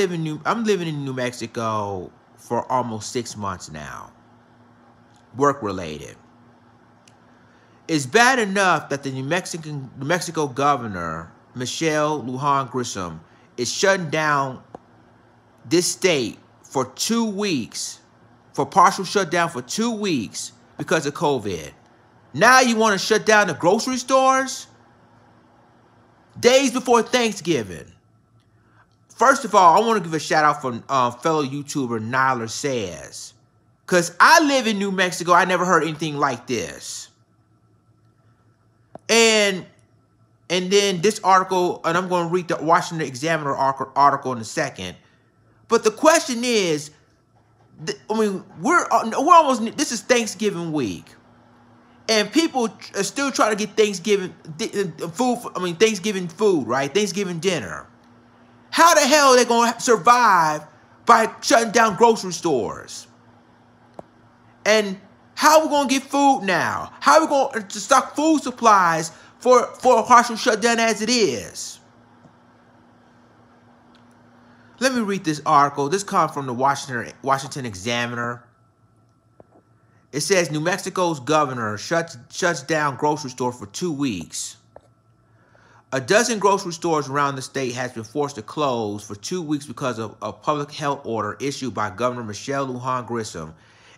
living New, I'm living in New Mexico for almost six months now, work related. It's bad enough that the New Mexican New Mexico governor Michelle Lujan Grisham is shutting down this state for two weeks, for partial shutdown for two weeks because of COVID. Now you want to shut down the grocery stores? Days before Thanksgiving. First of all, I want to give a shout out from um, uh, fellow YouTuber Nyler Says. Because I live in New Mexico. I never heard anything like this. And and then this article, and I'm going to read the Washington Examiner article in a second. But the question is, I mean, we're, uh, we're almost, this is Thanksgiving week. And people are still trying to get Thanksgiving food, I mean, Thanksgiving food, right? Thanksgiving dinner. How the hell are they going to survive by shutting down grocery stores? And how are we going to get food now? How are we going to stock food supplies for, for a partial shutdown as it is? Let me read this article. This comes from the Washington, Washington Examiner. It says New Mexico's governor shuts, shuts down grocery store for two weeks. A dozen grocery stores around the state has been forced to close for two weeks because of a public health order issued by Governor Michelle Lujan Grissom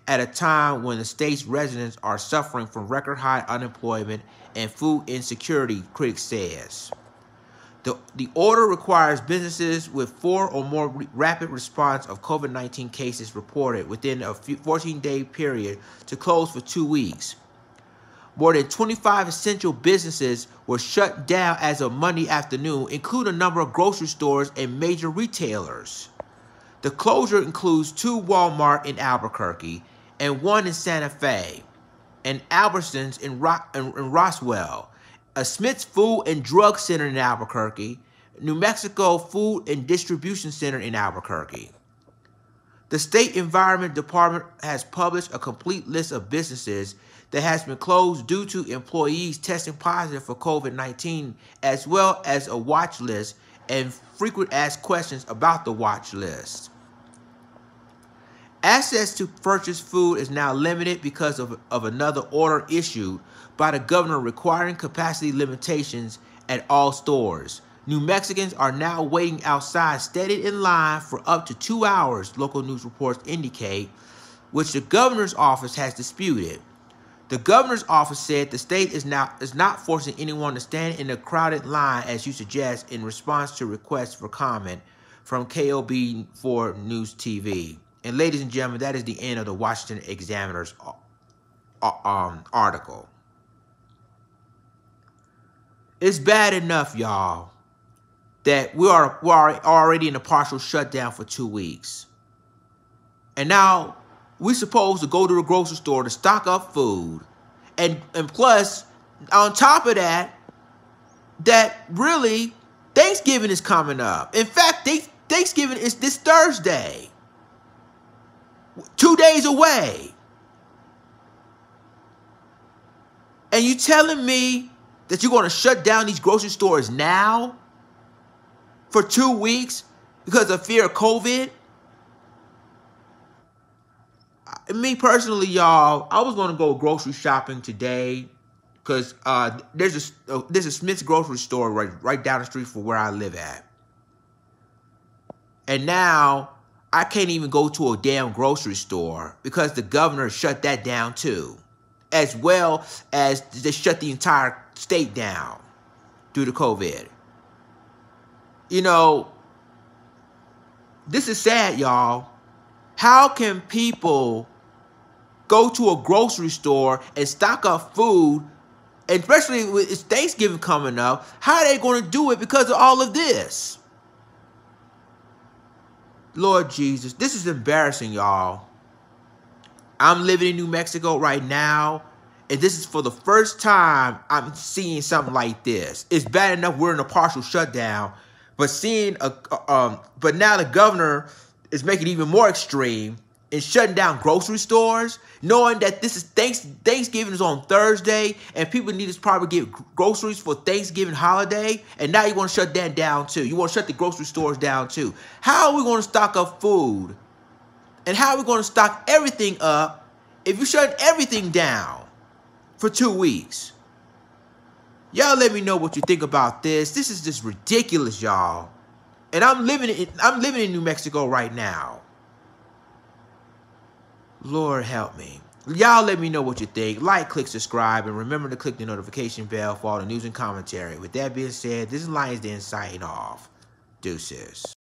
at a time when the state's residents are suffering from record high unemployment and food insecurity, critics says. The, the order requires businesses with four or more re- rapid response of COVID 19 cases reported within a 14 day period to close for two weeks more than 25 essential businesses were shut down as of Monday afternoon, including a number of grocery stores and major retailers. The closure includes two Walmart in Albuquerque and one in Santa Fe, and Albertsons in, Ro in, in Roswell, a Smith's Food and Drug Center in Albuquerque, New Mexico Food and Distribution Center in Albuquerque. The State Environment Department has published a complete list of businesses that has been closed due to employees testing positive for COVID-19, as well as a watch list and frequent asked questions about the watch list. Access to purchase food is now limited because of, of another order issued by the governor requiring capacity limitations at all stores. New Mexicans are now waiting outside, standing in line for up to two hours, local news reports indicate, which the governor's office has disputed. The governor's office said the state is now is not forcing anyone to stand in a crowded line as you suggest in response to requests for comment from KOB4 News TV. And ladies and gentlemen, that is the end of the Washington Examiner's uh, uh, um, article. It's bad enough, y'all, that we are, we are already in a partial shutdown for two weeks. And now we're supposed to go to the grocery store to stock up food. And, and plus, on top of that, that really Thanksgiving is coming up. In fact, they, Thanksgiving is this Thursday, two days away. And you telling me that you're going to shut down these grocery stores now? for two weeks because of fear of COVID. Me personally, y'all, I was gonna go grocery shopping today because uh, there's a uh, there's a Smith's grocery store right right down the street from where I live at, and now I can't even go to a damn grocery store because the governor shut that down too, as well as they shut the entire state down due to COVID you know, this is sad, y'all. How can people go to a grocery store and stock up food, especially with it's Thanksgiving coming up? How are they going to do it because of all of this? Lord Jesus, this is embarrassing, y'all. I'm living in New Mexico right now, and this is for the first time I'm seeing something like this. It's bad enough we're in a partial shutdown, but seeing a, um, but now the governor is making even more extreme and shutting down grocery stores, knowing that this is thanks, Thanksgiving is on Thursday and people need to probably get groceries for Thanksgiving holiday, and now you want to shut that down too. You want to shut the grocery stores down too. How are we going to stock up food? And how are we going to stock everything up if you shut everything down for two weeks? Y'all let me know what you think about this. This is just ridiculous, y'all. And I'm living in I'm living in New Mexico right now. Lord help me. Y'all let me know what you think. Like, click, subscribe, and remember to click the notification bell for all the news and commentary. With that being said, this is Lions Den signing off. Deuces.